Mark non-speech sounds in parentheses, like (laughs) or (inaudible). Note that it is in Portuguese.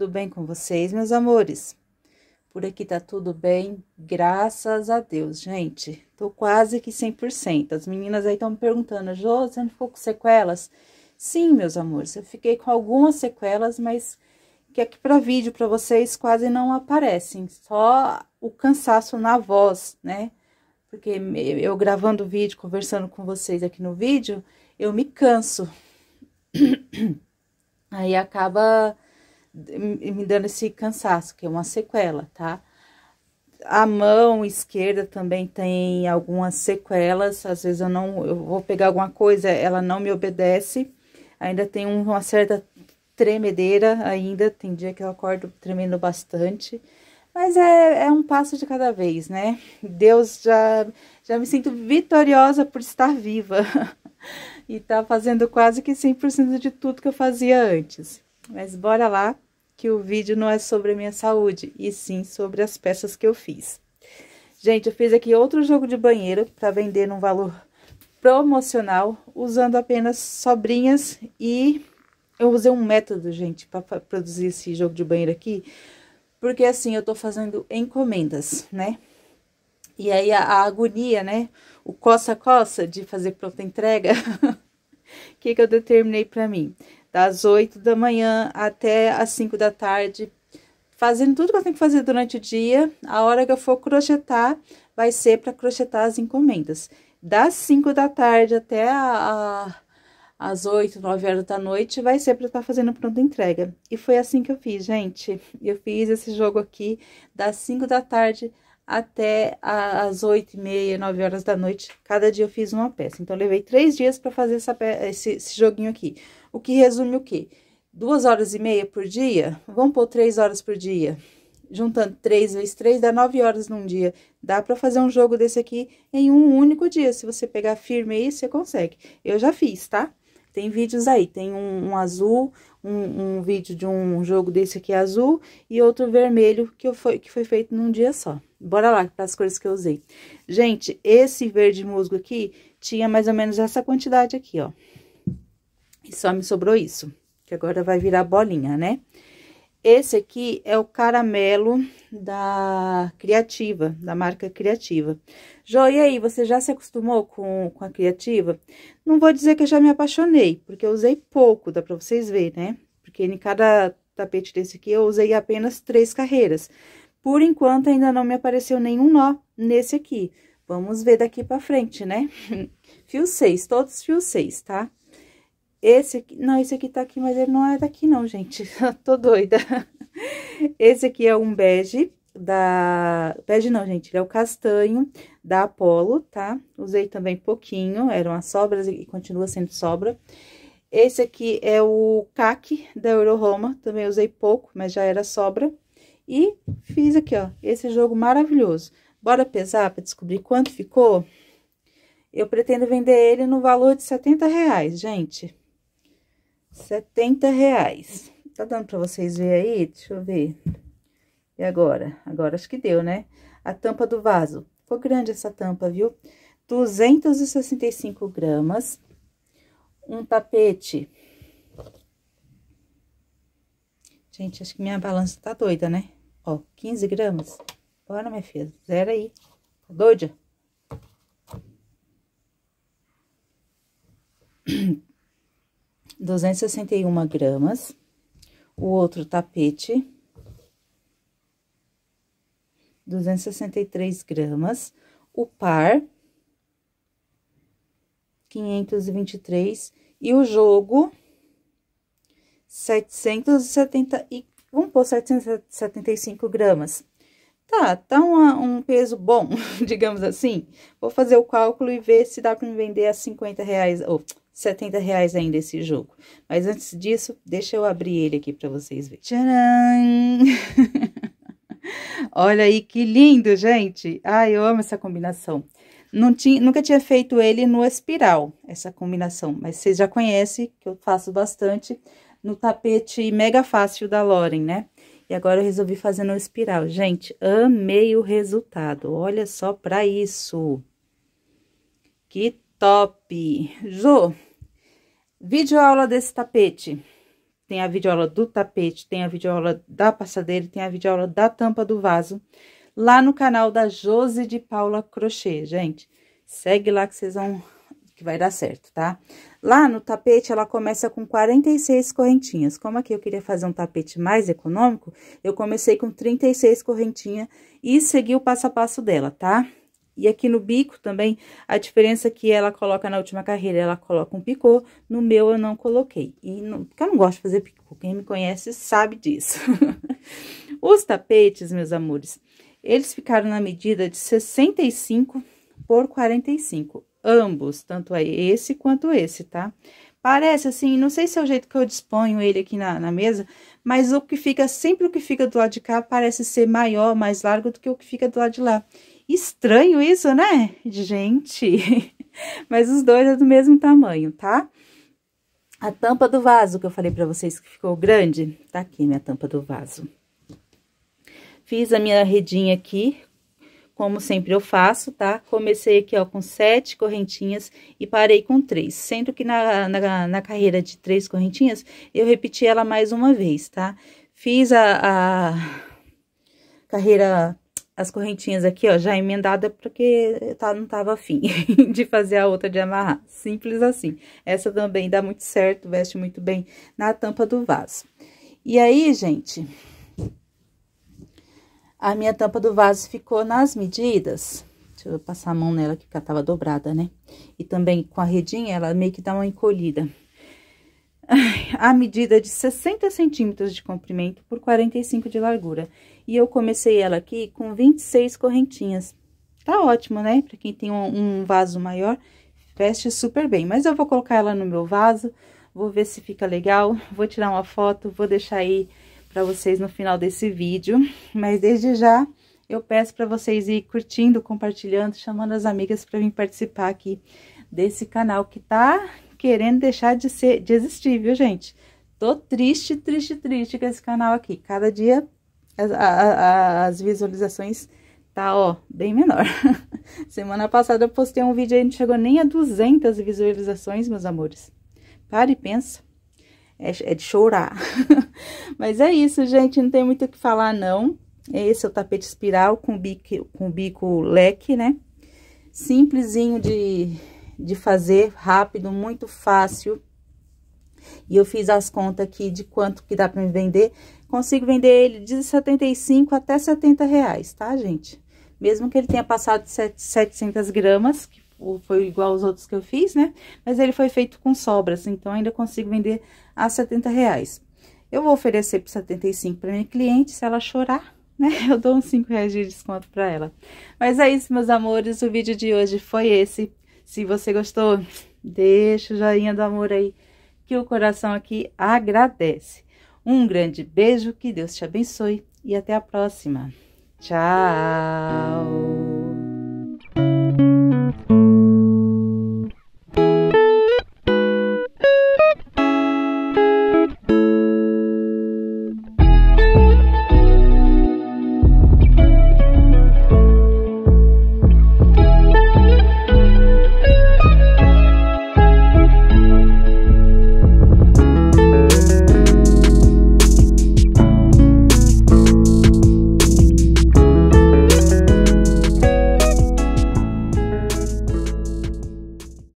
tudo bem com vocês, meus amores? Por aqui tá tudo bem, graças a Deus, gente. Tô quase que 100%. As meninas aí estão me perguntando, Jô, você não ficou com sequelas? Sim, meus amores, eu fiquei com algumas sequelas, mas que aqui para vídeo para vocês quase não aparecem, só o cansaço na voz, né? Porque eu gravando vídeo, conversando com vocês aqui no vídeo, eu me canso. (coughs) aí acaba me dando esse cansaço, que é uma sequela, tá? A mão esquerda também tem algumas sequelas, às vezes eu não, eu vou pegar alguma coisa, ela não me obedece, ainda tem uma certa tremedeira ainda, tem dia que eu acordo tremendo bastante, mas é, é um passo de cada vez, né? Deus já, já me sinto vitoriosa por estar viva (laughs) e tá fazendo quase que 100% de tudo que eu fazia antes. Mas bora lá que o vídeo não é sobre a minha saúde, e sim sobre as peças que eu fiz. Gente, eu fiz aqui outro jogo de banheiro para vender num valor promocional, usando apenas sobrinhas e eu usei um método, gente, para produzir esse jogo de banheiro aqui, porque assim, eu tô fazendo encomendas, né? E aí a, a agonia, né? O coça-coça de fazer pronta entrega, o (laughs) que que eu determinei para mim? das 8 da manhã até as 5 da tarde, fazendo tudo que eu tenho que fazer durante o dia. A hora que eu for crochetar vai ser para crochetar as encomendas. Das 5 da tarde até a, a, as 8, 9 horas da noite vai ser para estar tá fazendo pronta entrega. E foi assim que eu fiz, gente. Eu fiz esse jogo aqui das 5 da tarde até as oito e meia, nove horas da noite. Cada dia eu fiz uma peça. Então, levei três dias para fazer essa, esse, esse joguinho aqui. O que resume o quê? Duas horas e meia por dia, vamos pôr três horas por dia. Juntando três vezes três, dá nove horas num dia. Dá para fazer um jogo desse aqui em um único dia. Se você pegar firme aí, você consegue. Eu já fiz, tá? Tem vídeos aí, tem um, um azul, um, um, vídeo de um jogo desse aqui azul e outro vermelho que, eu foi, que foi feito num dia só. Bora lá para as cores que eu usei. Gente, esse verde musgo aqui tinha mais ou menos essa quantidade aqui, ó só me sobrou isso, que agora vai virar bolinha, né? Esse aqui é o caramelo da Criativa, da marca Criativa. Jo, e aí, você já se acostumou com, com a Criativa? Não vou dizer que eu já me apaixonei, porque eu usei pouco, dá pra vocês verem, né? Porque em cada tapete desse aqui eu usei apenas três carreiras. Por enquanto, ainda não me apareceu nenhum nó nesse aqui. Vamos ver daqui pra frente, né? (laughs) fio 6, todos fio 6, tá? Esse aqui, não, esse aqui tá aqui, mas ele não é daqui não, gente. (laughs) Tô doida. Esse aqui é um bege da... Bege não, gente, ele é o castanho da Apollo, tá? Usei também pouquinho, eram as sobras e continua sendo sobra. Esse aqui é o caque da Euroroma, também usei pouco, mas já era sobra. E fiz aqui, ó, esse jogo maravilhoso. Bora pesar para descobrir quanto ficou? Eu pretendo vender ele no valor de 70 reais, gente. 70 reais. Tá dando pra vocês ver aí? Deixa eu ver. E agora? Agora acho que deu, né? A tampa do vaso. Ficou grande essa tampa, viu? 265 gramas. Um tapete. Gente, acho que minha balança tá doida, né? Ó, 15 gramas. Bora, minha filha. Zero aí. Tá doida? (clears throat) 261 gramas. O outro tapete, 263 gramas. O par, 523. E o jogo, 770 e... Vamos pôr 775 gramas. Tá, tá uma, um peso bom, (laughs) digamos assim. Vou fazer o cálculo e ver se dá para me vender a 50 reais, ou 70 reais ainda esse jogo. Mas antes disso, deixa eu abrir ele aqui para vocês verem. Tcharam! (laughs) Olha aí que lindo, gente! Ai, eu amo essa combinação. Não tinha, nunca tinha feito ele no espiral, essa combinação, mas vocês já conhecem que eu faço bastante no tapete mega fácil da Loren, né? E agora eu resolvi fazer no espiral. Gente, amei o resultado. Olha só pra isso. Que top! Jô, Videoaula desse tapete. Tem a videoaula do tapete, tem a videoaula da passadeira, tem a videoaula da tampa do vaso. Lá no canal da Jose de Paula Crochê, gente. Segue lá que vocês vão... que vai dar certo, tá? Lá no tapete, ela começa com 46 correntinhas. Como aqui eu queria fazer um tapete mais econômico, eu comecei com 36 correntinhas e segui o passo a passo dela, tá? Tá? E aqui no bico também, a diferença é que ela coloca na última carreira, ela coloca um picô, no meu eu não coloquei. E não, porque eu não gosto de fazer picô, quem me conhece sabe disso. (laughs) Os tapetes, meus amores, eles ficaram na medida de 65 por 45, ambos, tanto é esse quanto esse, tá? Parece assim, não sei se é o jeito que eu disponho ele aqui na, na, mesa, mas o que fica, sempre o que fica do lado de cá parece ser maior, mais largo do que o que fica do lado de lá. Estranho isso, né? Gente, (laughs) mas os dois é do mesmo tamanho, tá? A tampa do vaso que eu falei pra vocês que ficou grande, tá aqui minha tampa do vaso. Fiz a minha redinha aqui, como sempre eu faço, tá? Comecei aqui, ó, com sete correntinhas e parei com três. Sendo que na, na, na carreira de três correntinhas, eu repeti ela mais uma vez, tá? Fiz a, a carreira as correntinhas aqui, ó, já emendada porque tá, não tava afim (laughs) de fazer a outra de amarrar. Simples assim. Essa também dá muito certo, veste muito bem na tampa do vaso. E aí, gente, a minha tampa do vaso ficou nas medidas. Deixa eu passar a mão nela que ela tava dobrada, né? E também com a redinha, ela meio que dá uma encolhida. A medida é de 60 centímetros de comprimento por 45 de largura. E eu comecei ela aqui com 26 correntinhas. Tá ótimo, né? Pra quem tem um, um vaso maior, veste super bem. Mas eu vou colocar ela no meu vaso, vou ver se fica legal, (laughs) vou tirar uma foto, vou deixar aí para vocês no final desse vídeo. Mas desde já, eu peço para vocês ir curtindo, compartilhando, chamando as amigas para vir participar aqui desse canal que tá querendo deixar de ser de existir, viu, gente? Tô triste, triste, triste com esse canal aqui. Cada dia as visualizações tá, ó, bem menor. (laughs) Semana passada eu postei um vídeo aí, não chegou nem a 200 visualizações, meus amores. Para e pensa. É, é de chorar. (laughs) Mas é isso, gente, não tem muito o que falar, não. É esse é o tapete espiral com bico, com bico leque, né? Simplesinho de, de fazer, rápido, muito fácil. E eu fiz as contas aqui de quanto que dá para me vender. Consigo vender ele de 75 até 70 reais, tá, gente? Mesmo que ele tenha passado de 700 gramas, que foi igual aos outros que eu fiz, né? Mas ele foi feito com sobras, então ainda consigo vender a 70 reais. Eu vou oferecer por 75 para minha cliente, se ela chorar, né? (laughs) Eu dou uns 5 reais de desconto para ela. Mas é isso, meus amores, o vídeo de hoje foi esse. Se você gostou, deixa o joinha do amor aí, que o coração aqui agradece. Um grande beijo, que Deus te abençoe e até a próxima. Tchau!